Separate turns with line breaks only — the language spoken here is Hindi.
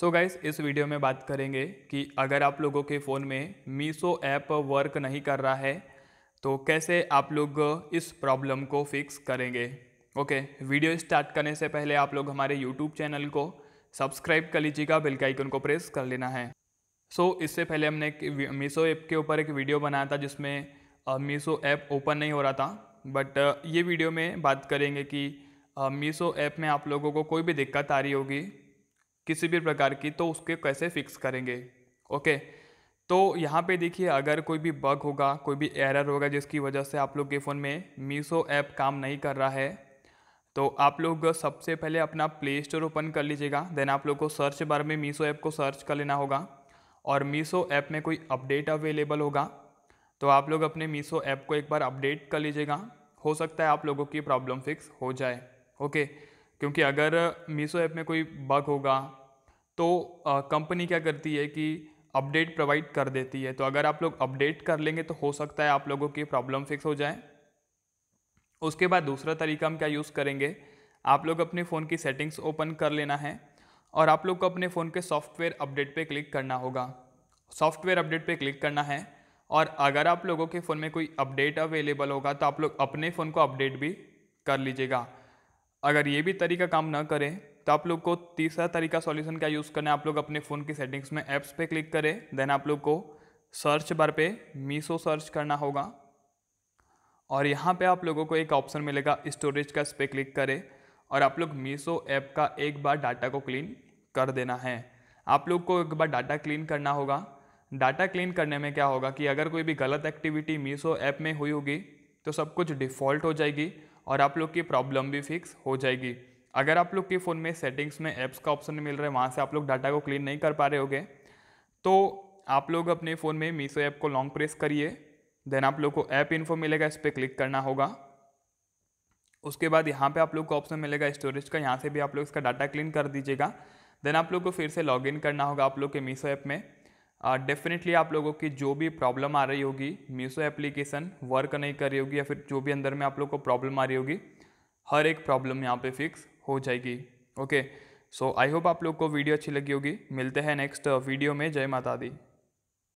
सो so गाइस इस वीडियो में बात करेंगे कि अगर आप लोगों के फ़ोन में मीसो ऐप वर्क नहीं कर रहा है तो कैसे आप लोग इस प्रॉब्लम को फिक्स करेंगे ओके वीडियो स्टार्ट करने से पहले आप लोग हमारे यूट्यूब चैनल को सब्सक्राइब कर लीजिएगा बेल आइकन को प्रेस कर लेना है सो so, इससे पहले हमने एक मीसो ऐप के ऊपर एक वीडियो बनाया था जिसमें मीसो ऐप ओपन नहीं हो रहा था बट ये वीडियो में बात करेंगे कि मीसो ऐप में आप लोगों को कोई भी दिक्कत आ रही होगी किसी भी प्रकार की तो उसके कैसे फिक्स करेंगे ओके तो यहाँ पे देखिए अगर कोई भी बग होगा कोई भी एरर होगा जिसकी वजह से आप लोग के फ़ोन में मीशो ऐप काम नहीं कर रहा है तो आप लोग सबसे पहले अपना प्ले स्टोर ओपन कर लीजिएगा देन आप लोग को सर्च बार में मीसो ऐप को सर्च कर लेना होगा और मीसो ऐप में कोई अपडेट अवेलेबल होगा तो आप लोग अपने मीशो ऐप को एक बार अपडेट कर लीजिएगा हो सकता है आप लोगों की प्रॉब्लम फिक्स हो जाए ओके क्योंकि अगर मीशो ऐप में कोई बग होगा तो कंपनी क्या करती है कि अपडेट प्रोवाइड कर देती है तो अगर आप लोग अपडेट कर लेंगे तो हो सकता है आप लोगों की प्रॉब्लम फिक्स हो जाए उसके बाद दूसरा तरीका हम क्या यूज़ करेंगे आप लोग अपने फ़ोन की सेटिंग्स ओपन कर लेना है और आप लोग को अपने फ़ोन के सॉफ्टवेयर अपडेट पे क्लिक करना होगा सॉफ्टवेयर अपडेट पे क्लिक करना है और अगर आप लोगों के फ़ोन में कोई अपडेट अवेलेबल होगा तो आप लोग अपने फ़ोन को अपडेट भी कर लीजिएगा अगर ये भी तरीका काम ना करें तो आप लोग को तीसरा तरीका सॉल्यूशन का यूज़ करना है आप लोग अपने फ़ोन की सेटिंग्स में ऐप्स पे क्लिक करें देन आप लोग को सर्च बार पे मीसो सर्च करना होगा और यहाँ पे आप लोगों को एक ऑप्शन मिलेगा स्टोरेज का इस पर क्लिक करें और आप लोग मीसो ऐप का एक बार डाटा को क्लीन कर देना है आप लोग को एक बार डाटा क्लीन करना होगा डाटा क्लीन करने में क्या होगा कि अगर कोई भी गलत एक्टिविटी मीसो ऐप में हुई होगी तो सब कुछ डिफ़ॉल्ट हो जाएगी और आप लोग की प्रॉब्लम भी फिक्स हो जाएगी अगर आप लोग के फ़ोन में सेटिंग्स में ऐप्स का ऑप्शन मिल रहा है वहाँ से आप लोग डाटा को क्लीन नहीं कर पा रहे होगे तो आप लोग अपने फ़ोन में मीसो ऐप को लॉन्ग प्रेस करिए देन आप लोग को ऐप इन्फो मिलेगा इस पर क्लिक करना होगा उसके बाद यहाँ पे आप लोग को ऑप्शन मिलेगा स्टोरेज का यहाँ से भी आप लोग इसका डाटा क्लीन कर दीजिएगा देन आप लोग को फिर से लॉगिन करना होगा आप लोग के मीसो ऐप में डेफिनेटली आप लोगों की जो भी प्रॉब्लम आ रही होगी मीसो एप्लीकेशन वर्क नहीं कर रही होगी या फिर जो भी अंदर में आप लोग को प्रॉब्लम आ रही होगी हर एक प्रॉब्लम यहाँ पे फिक्स हो जाएगी ओके सो आई होप आप लोग को वीडियो अच्छी लगी होगी मिलते हैं नेक्स्ट वीडियो uh, में जय माता दी